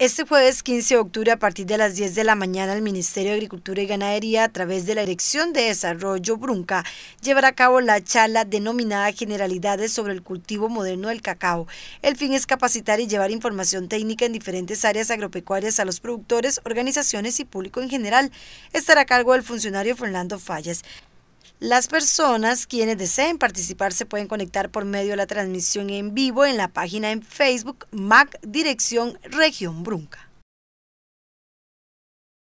Este jueves 15 de octubre, a partir de las 10 de la mañana, el Ministerio de Agricultura y Ganadería, a través de la Dirección de Desarrollo Brunca, llevará a cabo la charla denominada Generalidades sobre el cultivo moderno del cacao. El fin es capacitar y llevar información técnica en diferentes áreas agropecuarias a los productores, organizaciones y público en general. Estará a cargo del funcionario Fernando Fallas. Las personas quienes deseen participar se pueden conectar por medio de la transmisión en vivo en la página en Facebook MAC Dirección Región Brunca.